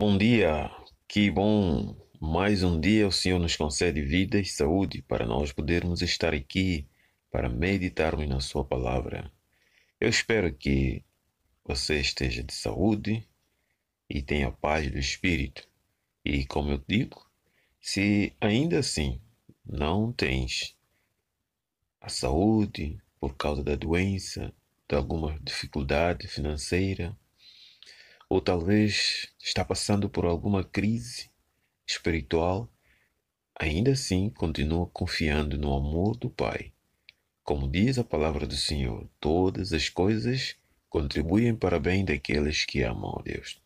Bom dia, que bom! Mais um dia o Senhor nos concede vida e saúde para nós podermos estar aqui para meditarmos na Sua palavra. Eu espero que você esteja de saúde e tenha paz do espírito. E como eu digo, se ainda assim não tens a saúde por causa da doença, de alguma dificuldade financeira, ou talvez está passando por alguma crise espiritual, ainda assim continua confiando no amor do Pai. Como diz a palavra do Senhor, todas as coisas contribuem para bem daqueles que amam a Deus.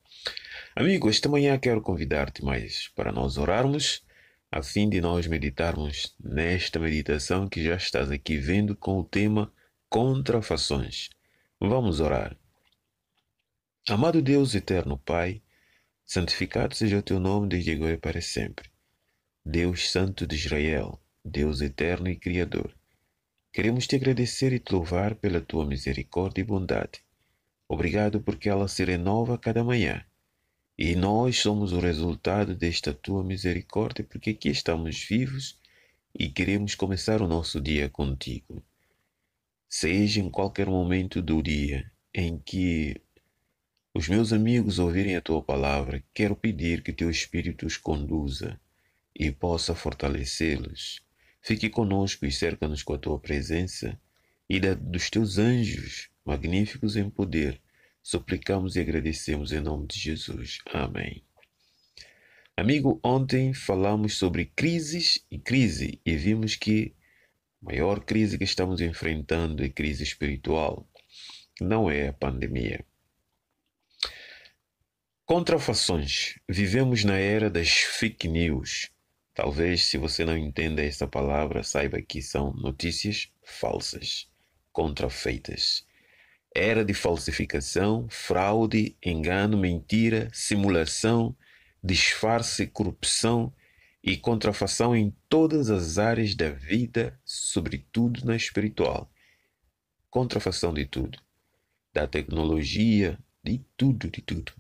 Amigo, esta manhã quero convidar-te mais para nós orarmos, a fim de nós meditarmos nesta meditação que já estás aqui vendo com o tema Contrafações. Vamos orar. Amado Deus, eterno Pai, santificado seja o teu nome desde agora e para sempre. Deus Santo de Israel, Deus eterno e Criador, queremos te agradecer e te louvar pela tua misericórdia e bondade. Obrigado porque ela se renova cada manhã. E nós somos o resultado desta tua misericórdia, porque aqui estamos vivos e queremos começar o nosso dia contigo. Seja em qualquer momento do dia em que os meus amigos ouvirem a tua palavra, quero pedir que teu Espírito os conduza e possa fortalecê-los. Fique conosco e cerca-nos com a tua presença e da dos teus anjos, magníficos em poder. Suplicamos e agradecemos em nome de Jesus. Amém. Amigo, ontem falamos sobre crises e crise e vimos que a maior crise que estamos enfrentando é crise espiritual, não é a pandemia. Contrafações. Vivemos na era das fake news. Talvez, se você não entenda essa palavra, saiba que são notícias falsas, contrafeitas. Era de falsificação, fraude, engano, mentira, simulação, disfarce, corrupção e contrafação em todas as áreas da vida, sobretudo na espiritual. Contrafação de tudo, da tecnologia, de tudo, de tudo.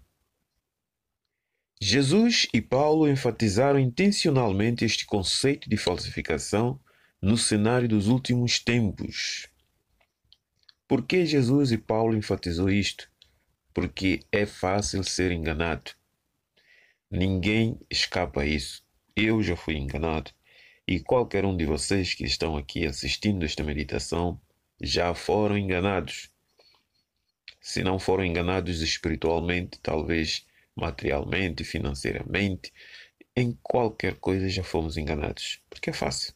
Jesus e Paulo enfatizaram intencionalmente este conceito de falsificação no cenário dos últimos tempos. Por que Jesus e Paulo enfatizou isto? Porque é fácil ser enganado. Ninguém escapa a isso. Eu já fui enganado e qualquer um de vocês que estão aqui assistindo esta meditação já foram enganados. Se não foram enganados espiritualmente, talvez materialmente, financeiramente, em qualquer coisa já fomos enganados, porque é fácil.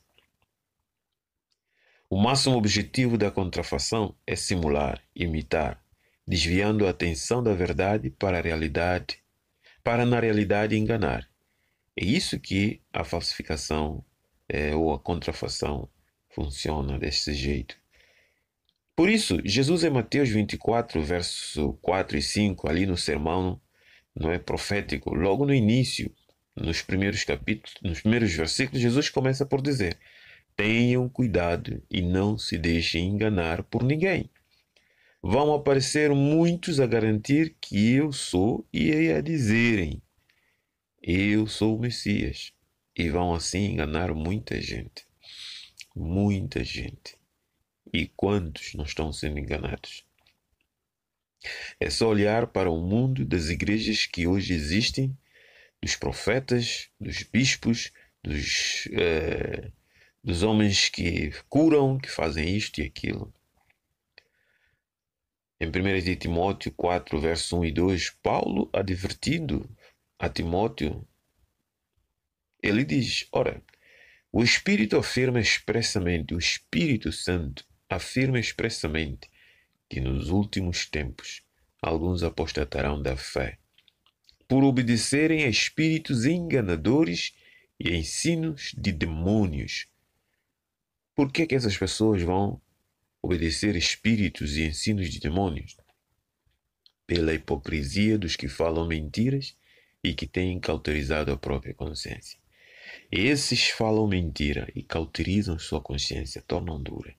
O máximo objetivo da contrafação é simular, imitar, desviando a atenção da verdade para a realidade, para na realidade enganar. É isso que a falsificação é, ou a contrafação funciona deste jeito. Por isso, Jesus em Mateus 24, verso 4 e 5, ali no sermão não é profético. Logo no início, nos primeiros capítulos, nos primeiros versículos, Jesus começa por dizer: Tenham cuidado e não se deixem enganar por ninguém. Vão aparecer muitos a garantir que eu sou e a dizerem: Eu sou o Messias. E vão assim enganar muita gente. Muita gente. E quantos não estão sendo enganados? É só olhar para o mundo das igrejas que hoje existem, dos profetas, dos bispos, dos, eh, dos homens que curam, que fazem isto e aquilo. Em 1 de Timóteo 4, verso 1 e 2, Paulo, advertindo a Timóteo, ele diz: Ora, o Espírito afirma expressamente, o Espírito Santo afirma expressamente que nos últimos tempos alguns apostatarão da fé, por obedecerem a espíritos enganadores e ensinos de demônios. Por que, é que essas pessoas vão obedecer espíritos e ensinos de demônios? Pela hipocrisia dos que falam mentiras e que têm cauterizado a própria consciência. Esses falam mentira e cauterizam sua consciência, tornam dura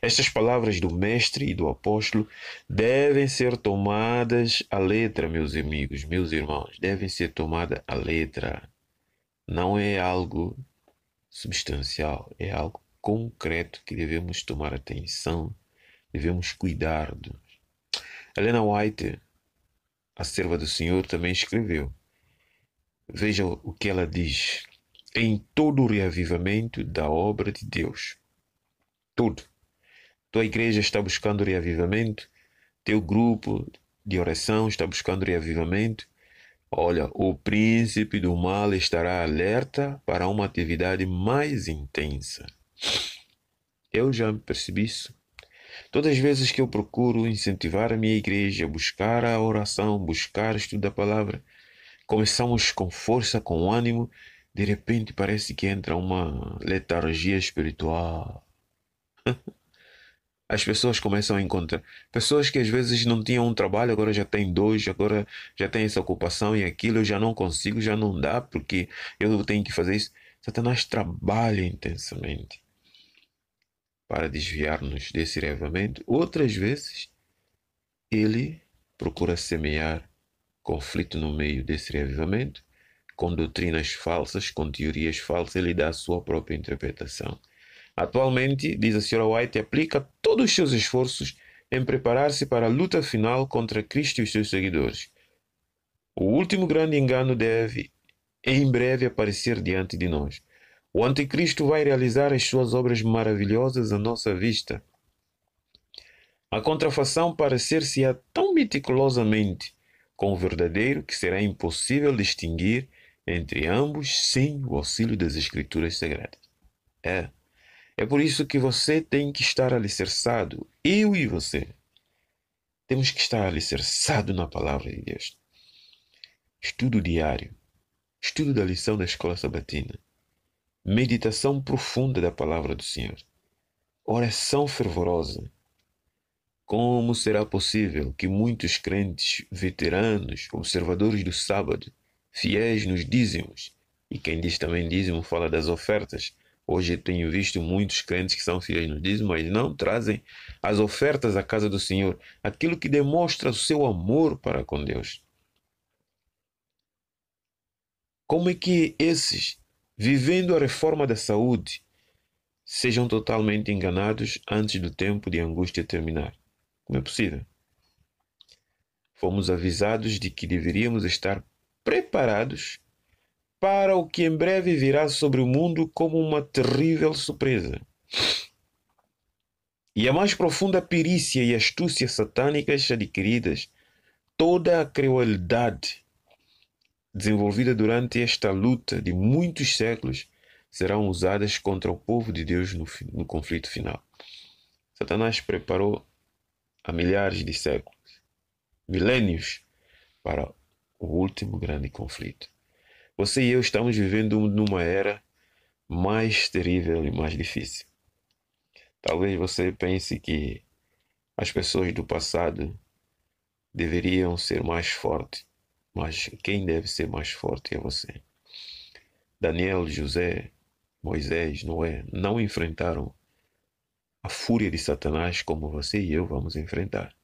estas palavras do Mestre e do Apóstolo devem ser tomadas à letra, meus amigos, meus irmãos, devem ser tomadas à letra. Não é algo substancial, é algo concreto que devemos tomar atenção, devemos cuidar. -nos. Helena White, a serva do Senhor, também escreveu. Veja o que ela diz. Em todo o reavivamento da obra de Deus, tudo tua igreja está buscando reavivamento, teu grupo de oração está buscando reavivamento. Olha, o príncipe do mal estará alerta para uma atividade mais intensa. Eu já percebi isso. Todas as vezes que eu procuro incentivar a minha igreja a buscar a oração, buscar o estudo da palavra, começamos com força, com ânimo, de repente parece que entra uma letargia espiritual. as pessoas começam a encontrar. Pessoas que às vezes não tinham um trabalho, agora já têm dois, agora já têm essa ocupação e aquilo, eu já não consigo, já não dá, porque eu tenho que fazer isso. Satanás trabalha intensamente para desviar-nos desse reavamento. Outras vezes, ele procura semear conflito no meio desse reavivamento com doutrinas falsas, com teorias falsas, ele dá a sua própria interpretação. Atualmente, diz a senhora White, aplica todos os seus esforços em preparar-se para a luta final contra Cristo e os seus seguidores. O último grande engano deve, em breve, aparecer diante de nós. O Anticristo vai realizar as suas obras maravilhosas à nossa vista. A contrafação parecer-se-á tão meticulosamente com o verdadeiro que será impossível distinguir entre ambos sem o auxílio das Escrituras Sagradas. É. É por isso que você tem que estar alicerçado, eu e você. Temos que estar alicerçado na palavra de Deus. Estudo diário, estudo da lição da escola sabatina, meditação profunda da palavra do Senhor, oração fervorosa. Como será possível que muitos crentes, veteranos, observadores do sábado, fiéis nos dízimos, e quem diz também dízimo fala das ofertas, Hoje tenho visto muitos crentes que são fiéis no dízimo, mas não trazem as ofertas à casa do Senhor, aquilo que demonstra o seu amor para com Deus. Como é que esses, vivendo a reforma da saúde, sejam totalmente enganados antes do tempo de angústia terminar? Como é possível? Fomos avisados de que deveríamos estar preparados para o que em breve virá sobre o mundo como uma terrível surpresa. E a mais profunda perícia e astúcia satânicas adquiridas, toda a crueldade desenvolvida durante esta luta de muitos séculos, serão usadas contra o povo de Deus no, no conflito final. Satanás preparou há milhares de séculos, milênios, para o último grande conflito. Você e eu estamos vivendo numa era mais terrível e mais difícil. Talvez você pense que as pessoas do passado deveriam ser mais fortes, mas quem deve ser mais forte é você. Daniel, José, Moisés, Noé não enfrentaram a fúria de Satanás como você e eu vamos enfrentar.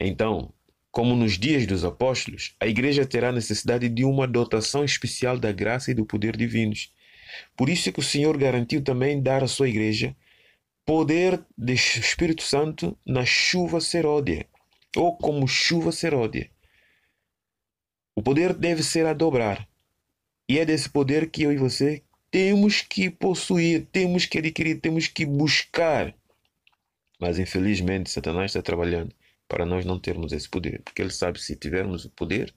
Então, como nos dias dos apóstolos, a Igreja terá necessidade de uma dotação especial da graça e do poder divinos. Por isso é que o Senhor garantiu também dar à sua Igreja poder do Espírito Santo na chuva seródia, ou como chuva seródia. O poder deve ser a dobrar. E é desse poder que eu e você temos que possuir, temos que adquirir, temos que buscar. Mas infelizmente Satanás está trabalhando para nós não termos esse poder, porque ele sabe que se tivermos o poder,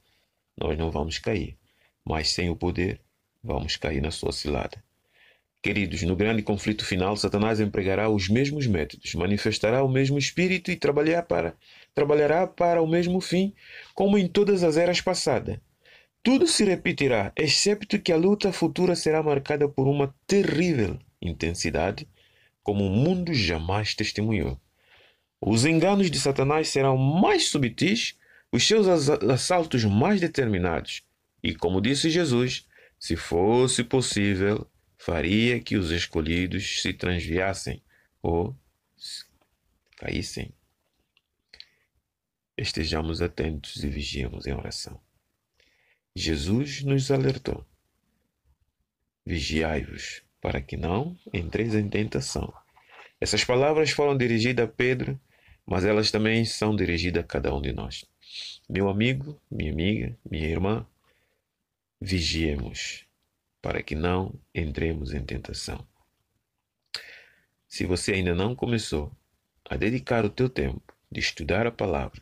nós não vamos cair, mas sem o poder, vamos cair na sua cilada. Queridos, no grande conflito final, Satanás empregará os mesmos métodos, manifestará o mesmo espírito e trabalhará para, trabalhará para o mesmo fim, como em todas as eras passadas. Tudo se repetirá, exceto que a luta futura será marcada por uma terrível intensidade, como o mundo jamais testemunhou. Os enganos de Satanás serão mais subtis, os seus assaltos mais determinados. E como disse Jesus, se fosse possível, faria que os escolhidos se transviassem ou caíssem. Estejamos atentos e vigiemos em oração. Jesus nos alertou: Vigiai-vos, para que não entreis em tentação. Essas palavras foram dirigidas a Pedro mas elas também são dirigidas a cada um de nós. Meu amigo, minha amiga, minha irmã, vigiemos para que não entremos em tentação. Se você ainda não começou a dedicar o teu tempo de estudar a palavra,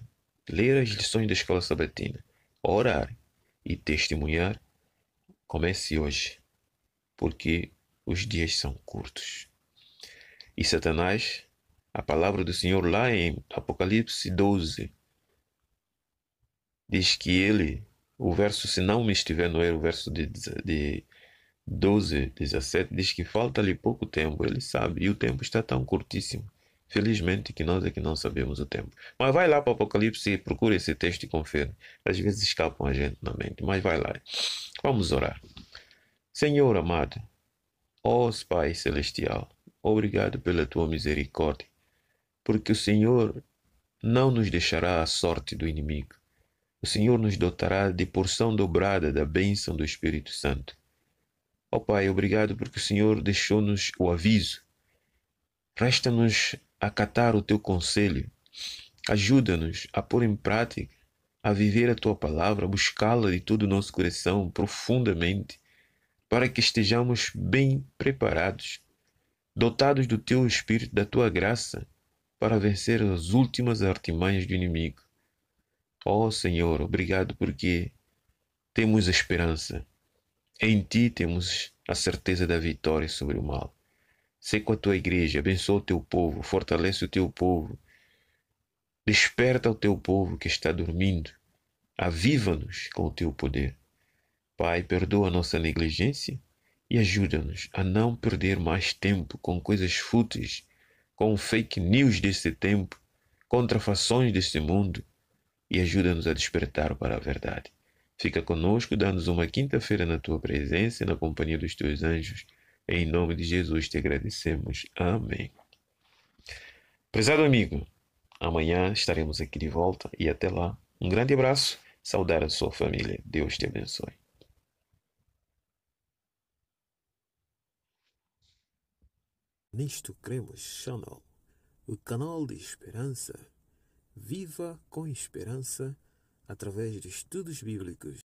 ler as lições da escola sabatina, orar e testemunhar, comece hoje, porque os dias são curtos. E Satanás a palavra do Senhor lá em Apocalipse 12. Diz que ele, o verso, se não me estiver no erro, o verso de, de 12, 17, diz que falta-lhe pouco tempo, ele sabe, e o tempo está tão curtíssimo. Felizmente que nós é que não sabemos o tempo. Mas vai lá para o Apocalipse e procura esse texto e confere. Às vezes escapam a gente na mente, mas vai lá. Vamos orar. Senhor amado, ó Pai Celestial, obrigado pela tua misericórdia porque o Senhor não nos deixará a sorte do inimigo. O Senhor nos dotará de porção dobrada da bênção do Espírito Santo. Ó oh, Pai, obrigado porque o Senhor deixou-nos o aviso. Resta-nos acatar o teu conselho. Ajuda-nos a pôr em prática, a viver a tua palavra, a buscá-la de todo o nosso coração profundamente, para que estejamos bem preparados, dotados do teu espírito, da tua graça, para vencer as últimas artimanhas do inimigo. Ó oh, Senhor, obrigado porque temos a esperança. Em Ti temos a certeza da vitória sobre o mal. Sei com a Tua igreja, abençoa o Teu povo, fortalece o Teu povo, desperta o Teu povo que está dormindo, aviva-nos com o Teu poder. Pai, perdoa a nossa negligência e ajuda-nos a não perder mais tempo com coisas fúteis com fake news deste tempo, contrafações deste mundo e ajuda-nos a despertar para a verdade. Fica conosco, dá-nos uma quinta-feira na tua presença e na companhia dos teus anjos. Em nome de Jesus te agradecemos. Amém. Prezado amigo, amanhã estaremos aqui de volta e até lá. Um grande abraço. Saudar a sua família. Deus te abençoe. Nisto Cremos Channel, o canal de esperança. Viva com esperança através de estudos bíblicos.